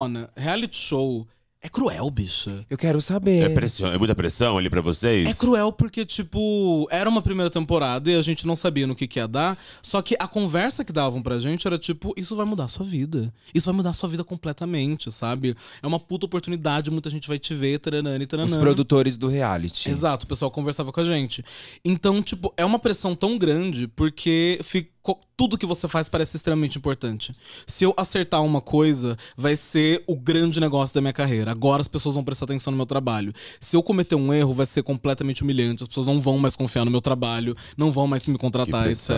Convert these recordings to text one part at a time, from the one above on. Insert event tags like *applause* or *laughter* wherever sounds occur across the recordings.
Mona, reality show é cruel, bicha. Eu quero saber. É, pressão, é muita pressão ali pra vocês? É cruel porque, tipo, era uma primeira temporada e a gente não sabia no que, que ia dar. Só que a conversa que davam pra gente era tipo: isso vai mudar a sua vida. Isso vai mudar a sua vida completamente, sabe? É uma puta oportunidade, muita gente vai te ver, taranani, taranã. Os produtores do reality. Exato, o pessoal conversava com a gente. Então, tipo, é uma pressão tão grande porque ficou tudo que você faz parece extremamente importante. Se eu acertar uma coisa, vai ser o grande negócio da minha carreira. Agora as pessoas vão prestar atenção no meu trabalho. Se eu cometer um erro, vai ser completamente humilhante. As pessoas não vão mais confiar no meu trabalho, não vão mais me contratar, etc.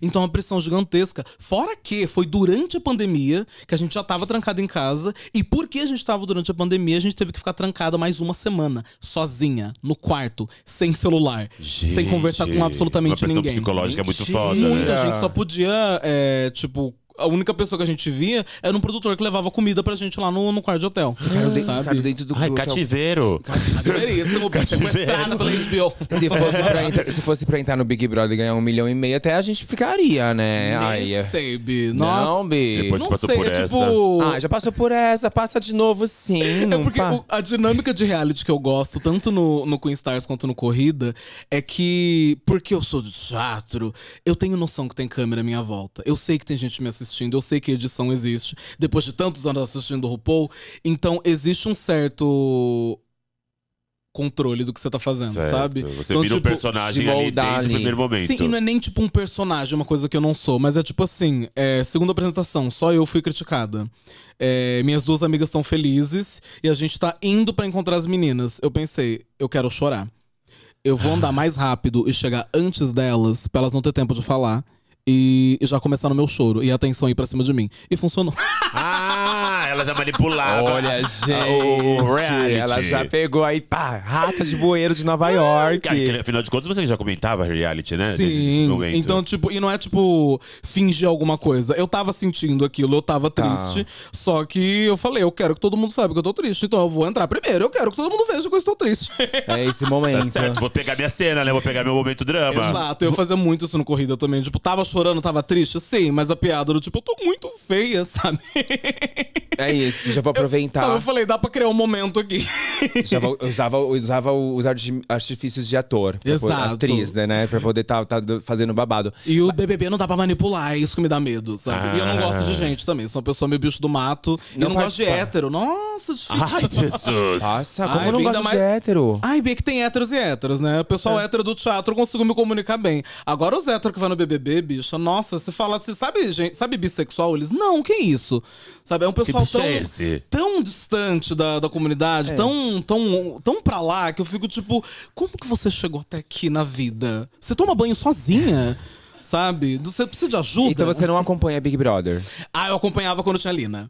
Então é uma pressão gigantesca. Fora que foi durante a pandemia que a gente já estava trancado em casa. E porque a gente estava durante a pandemia, a gente teve que ficar trancada mais uma semana, sozinha, no quarto, sem celular, gente, sem conversar com absolutamente uma ninguém. A pressão psicológica é muito foda, né? Muita né? gente só podia é, tipo, a única pessoa que a gente via era um produtor que levava comida pra gente lá no, no quarto de hotel. Ficaram, de, ficaram dentro do Ai, do cativeiro. *laughs* É cativeiro. Sequestrada pela HBO. Se fosse, pra se fosse pra entrar no Big Brother e ganhar um milhão e meio, até a gente ficaria, né? Ai, é. sei, Bi. Nossa. Não, Bi. Depois não passou sei, por é essa. Tipo- ah, já passou por essa. Passa de novo, sim. É porque o, a dinâmica de reality que eu gosto, tanto no, no Queen Stars quanto no Corrida, é que porque eu sou de teatro, eu tenho noção que tem câmera à minha volta. Eu sei que tem gente me assistindo assistindo, eu sei que edição existe, depois de tantos anos assistindo o RuPaul. Então, existe um certo controle do que você tá fazendo, certo. sabe? Você então, vira tipo, um personagem ali desde o primeiro momento. Sim, e não é nem tipo um personagem, uma coisa que eu não sou, mas é tipo assim, é, segunda apresentação, só eu fui criticada. É, minhas duas amigas estão felizes e a gente tá indo para encontrar as meninas. Eu pensei, eu quero chorar. Eu vou andar *laughs* mais rápido e chegar antes delas, pra elas não ter tempo de falar. E, já começar no meu choro e a aí ir pra cima de mim. E funcionou. *laughs* Ah! ela já manipulava. Olha, *laughs* gente. O reality. Ela já pegou aí, pá, ratas de bueiro de Nova é, York. Aí, afinal de contas, você já comentava reality, né? Sim. Então, tipo, e não é tipo fingir alguma coisa. Eu tava sentindo aquilo, eu tava tá. triste. Só que eu falei, eu quero que todo mundo saiba que eu tô triste. Então eu vou entrar primeiro. Eu quero que todo mundo veja que eu estou triste. É esse momento. Tá certo, vou pegar minha cena, né? Vou pegar meu momento drama. Exato, eu fazia muito isso no corrida também. Tipo, tava chorando, tava triste, sim, mas a piada era tipo, eu tô muito feia, sabe? É é isso, já vou aproveitar. Eu, eu falei, dá pra criar um momento aqui. Usava, usava, usava os artifícios de ator. Exato. atriz, né, né? Pra poder estar tá, tá fazendo babado. E o BBB não dá pra manipular, é isso que me dá medo, sabe? Ah. E eu não gosto de ah. gente também. Sou uma pessoa meio bicho do mato. Não eu não gosto de hétero. Nossa, difícil. Ai, ah, Jesus. Nossa, como Ai, eu não gosto mais... de hétero? Ai, bem que tem héteros e héteros, né? O pessoal é. hétero do teatro eu consigo me comunicar bem. Agora os héteros que vão no BBB, bicha, nossa, se fala, se sabe, gente, sabe bissexual? Eles, não, que isso? Sabe, é um pessoal é tão, é tão distante da, da comunidade, é. tão tão, tão, pra lá que eu fico tipo, como que você chegou até aqui na vida? Você toma banho sozinha? Sabe? Você precisa de ajuda? Então você não acompanha Big Brother? Ah, eu acompanhava quando tinha Lina.